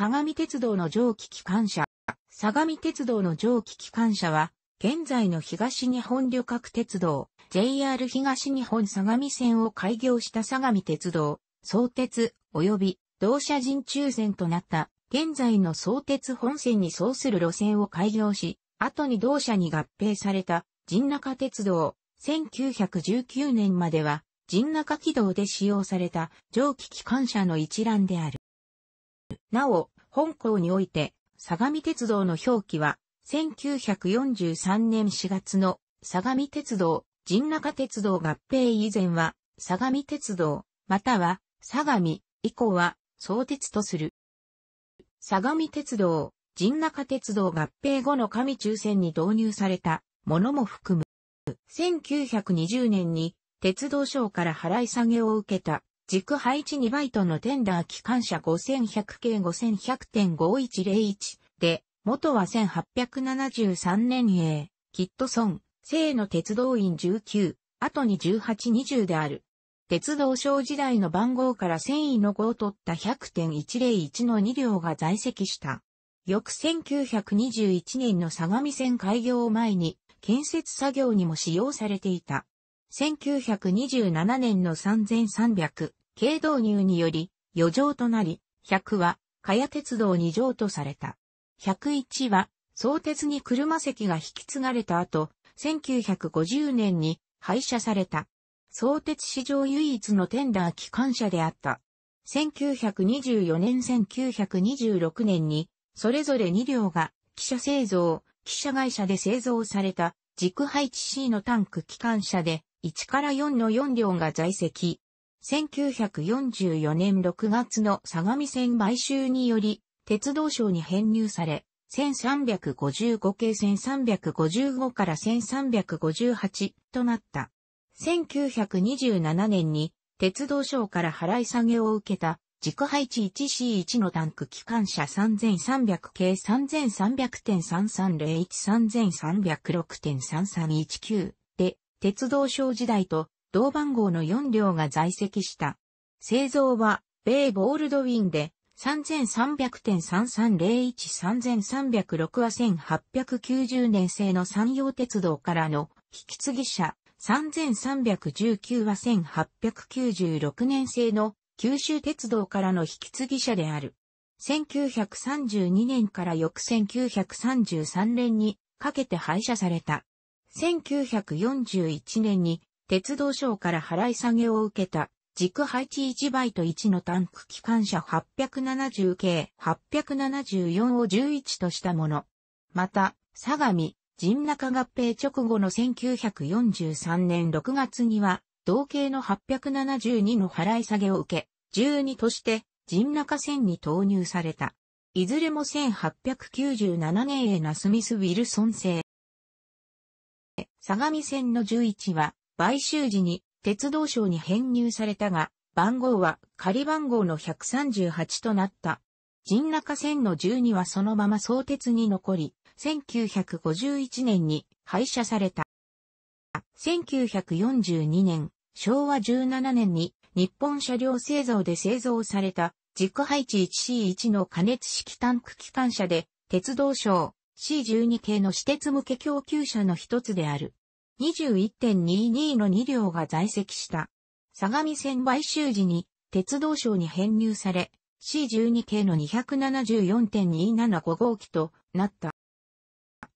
相模鉄道の蒸気機関車。相模鉄道の蒸気機関車は、現在の東日本旅客鉄道、JR 東日本相模線を開業した相模鉄道、相鉄、及び同社人中線となった、現在の相鉄本線に沿する路線を開業し、後に同社に合併された、陣中鉄道、1919年までは、陣中軌道で使用された蒸気機関車の一覧である。なお、本校において、相模鉄道の表記は、1943年4月の相模鉄道、神中鉄道合併以前は、相模鉄道、または、相模、以降は、相鉄とする。相模鉄道、神中鉄道合併後の上中線に導入されたものも含む。1920年に鉄道省から払い下げを受けた軸配置2バイトのテンダー機関車5100系5100.5101で、元は1873年営、キットソン、生の鉄道員19、後に1820である。鉄道省時代の番号から繊維の5を取った100.101の2両が在籍した。翌1921年の相模線開業を前に、建設作業にも使用されていた。1927年の3300、軽導入により、余剰となり、100は、加谷鉄道2譲とされた。101は、相鉄に車席が引き継がれた後、1950年に廃車された。相鉄史上唯一のテンダー機関車であった。1924年1926年に、それぞれ2両が、汽車製造、汽車会社で製造された、軸配置 C のタンク機関車で、1から4の4両が在籍。1944年6月の相模線買収により、鉄道省に編入され、1355系1355から1358となった。1927年に鉄道省から払い下げを受けた軸配置 1C1 のタンク機関車3300系3300.33013306.3319で鉄道省時代と同番号の4両が在籍した。製造は、米ボールドウィンで、3300.3301-3306は1890年製の山陽鉄道からの引き継ぎ車、3319は1896年製の九州鉄道からの引き継ぎ車である。1932年から翌1933年にかけて廃車された。1941年に鉄道省から払い下げを受けた、軸配置1バイト1のタンク機関車870系874を11としたもの。また、相模、陣中合併直後の1943年6月には、同系の872の払い下げを受け、12として陣中線に投入された。いずれも1897年へナスミス・ウィルソン製。相模線の11は、買収時に鉄道省に編入されたが、番号は仮番号の138となった。陣中線の12はそのまま相鉄に残り、1951年に廃車された。1942年、昭和17年に日本車両製造で製造された軸配置 1C1 の加熱式タンク機関車で鉄道省 C12 系の私鉄向け供給車の一つである。21.22の2両が在籍した。相模線買収時に鉄道省に編入され、C12 系の274.275号機となった。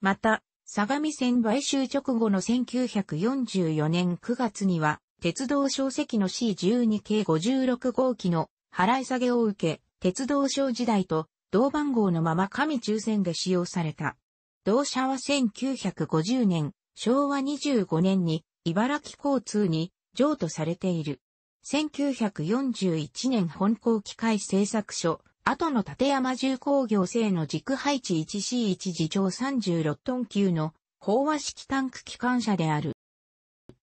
また、相模線買収直後の1944年9月には、鉄道省席の C12 系56号機の払い下げを受け、鉄道省時代と同番号のまま紙抽選で使用された。同社は1950年昭和25年に茨城交通に譲渡されている。1941年本校機械製作所、後の立山重工業製の軸配置 1C1 次長36トン級の飽和式タンク機関車である。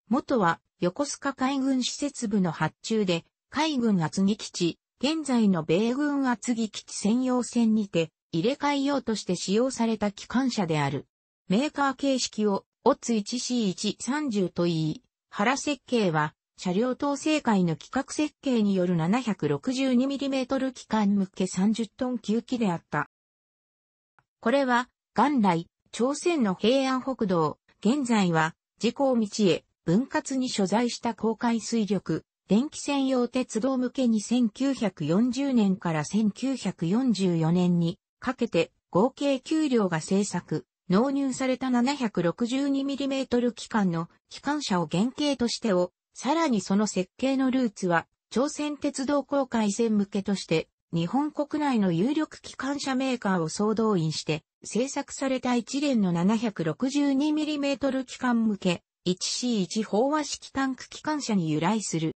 元は横須賀海軍施設部の発注で海軍厚木基地、現在の米軍厚木基地専用線にて入れ替え用として使用された機関車である。メーカー形式をオツ 1C130 といい、原設計は、車両統制会の規格設計による 762mm 機関向け30トン級機であった。これは、元来、朝鮮の平安北道、現在は、自公道へ分割に所在した公海水力、電気専用鉄道向けに1940年から1944年にかけて合計給料が製作、納入された 762mm 機関の機関車を原型としてを、さらにその設計のルーツは、朝鮮鉄道公開線向けとして、日本国内の有力機関車メーカーを総動員して、製作された一連の 762mm 機関向け、1C1 飽和式タンク機関車に由来する。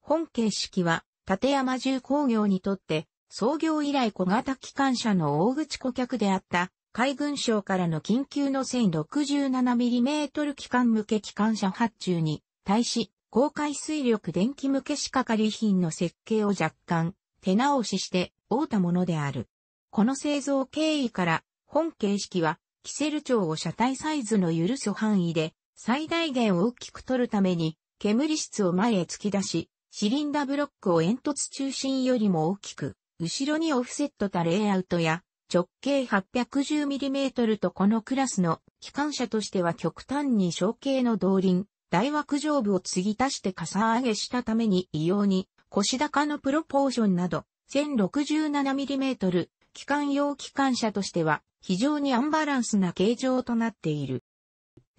本形式は、立山重工業にとって、創業以来小型機関車の大口顧客であった、海軍省からの緊急の 1067mm 機関向け機関車発注に対し、高海水力電気向け仕掛かり品の設計を若干手直しして覆ったものである。この製造経緯から本形式はキセル長を車体サイズの許す範囲で最大限を大きく取るために煙室を前へ突き出し、シリンダブロックを煙突中心よりも大きく、後ろにオフセットたレイアウトや直径 810mm とこのクラスの機関車としては極端に小径の動輪、大枠上部を継ぎ足してかさ上げしたために異様に腰高のプロポーションなど 1067mm 機関用機関車としては非常にアンバランスな形状となっている。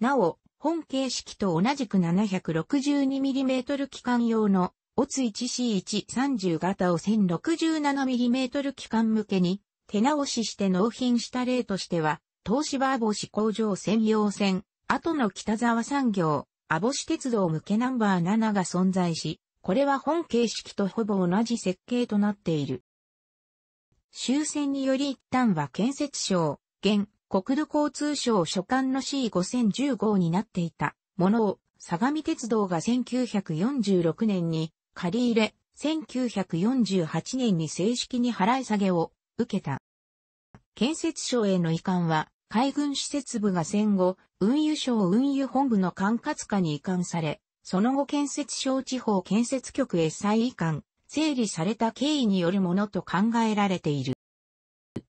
なお、本形式と同じく 762mm 機関用のオツ 1C130 型を 1067mm 機関向けに手直しして納品した例としては、東芝網子工場専用線、後の北沢産業、網市鉄道向けナンバー7が存在し、これは本形式とほぼ同じ設計となっている。終戦により一旦は建設省、現、国土交通省所管の c 5 0 1 5になっていたものを、相模鉄道が1946年に借り入れ、1948年に正式に払い下げを受けた。建設省への移管は、海軍施設部が戦後、運輸省運輸本部の管轄下に移管され、その後建設省地方建設局へ再移管、整理された経緯によるものと考えられている。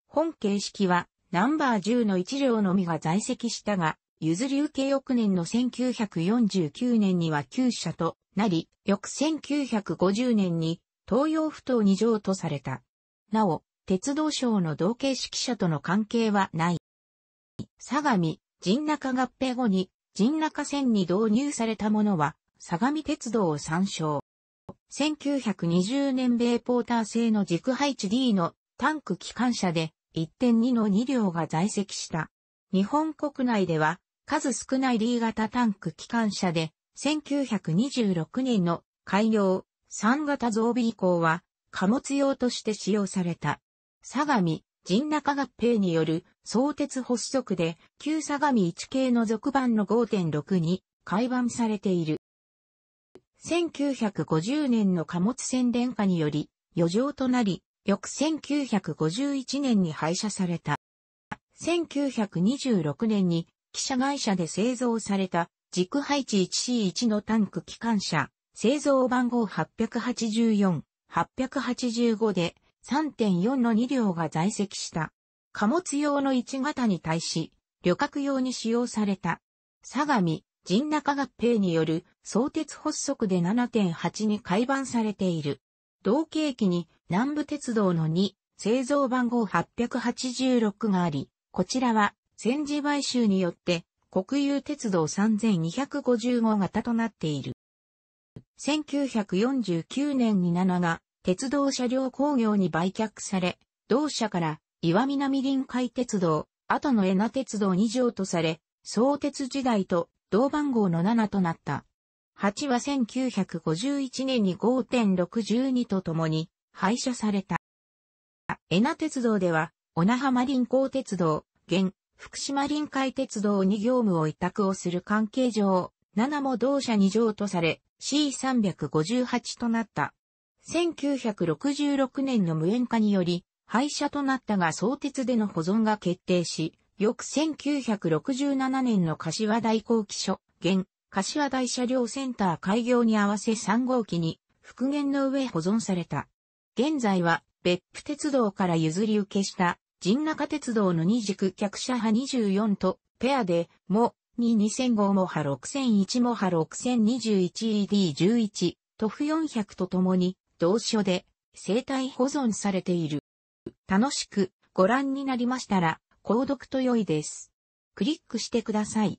本形式は、ナンバー10の1両のみが在籍したが、譲り受け翌年の1949年には旧社となり、翌1950年に東洋不頭2条とされた。なお、鉄道省の同系指揮者との関係はない。相模、陣中合併後に、陣中線に導入されたものは、相模鉄道を参照。1920年米ポーター製の軸配置 D のタンク機関車で1.2の2両が在籍した。日本国内では数少ない D 型タンク機関車で1926年の開業3型増備以降は貨物用として使用された。相模、神中合併による相鉄発足で、旧相模1系の続版の5.6に改版されている。1950年の貨物船電化により、余剰となり、翌1951年に廃車された。1926年に、汽車会社で製造された、軸配置 1C1 のタンク機関車、製造番号884、885で、3.4の2両が在籍した。貨物用の1型に対し、旅客用に使用された。相模、神中合併による相鉄発足で7.8に改版されている。同型機に南部鉄道の2、製造番号886があり、こちらは戦時買収によって国有鉄道3255型となっている。1949年に7が鉄道車両工業に売却され、同社から岩南臨海鉄道、後の江名鉄道2条とされ、相鉄時代と同番号の7となった。8は1951年に5.62とともに廃車された。江名鉄道では、小名浜臨港鉄道、現、福島臨海鉄道に業務を委託をする関係上、7も同社2条とされ、C358 となった。1966年の無縁化により、廃車となったが相鉄での保存が決定し、翌1967年の柏台工機所、現、柏台車両センター開業に合わせ3号機に復元の上保存された。現在は別府鉄道から譲り受けした神中鉄道の二軸客車派24とペアでも2 2005も派6001も派 6021ED11 トフ400と共に同書で生態保存されている。楽しくご覧になりましたら、購読と良いです。クリックしてください。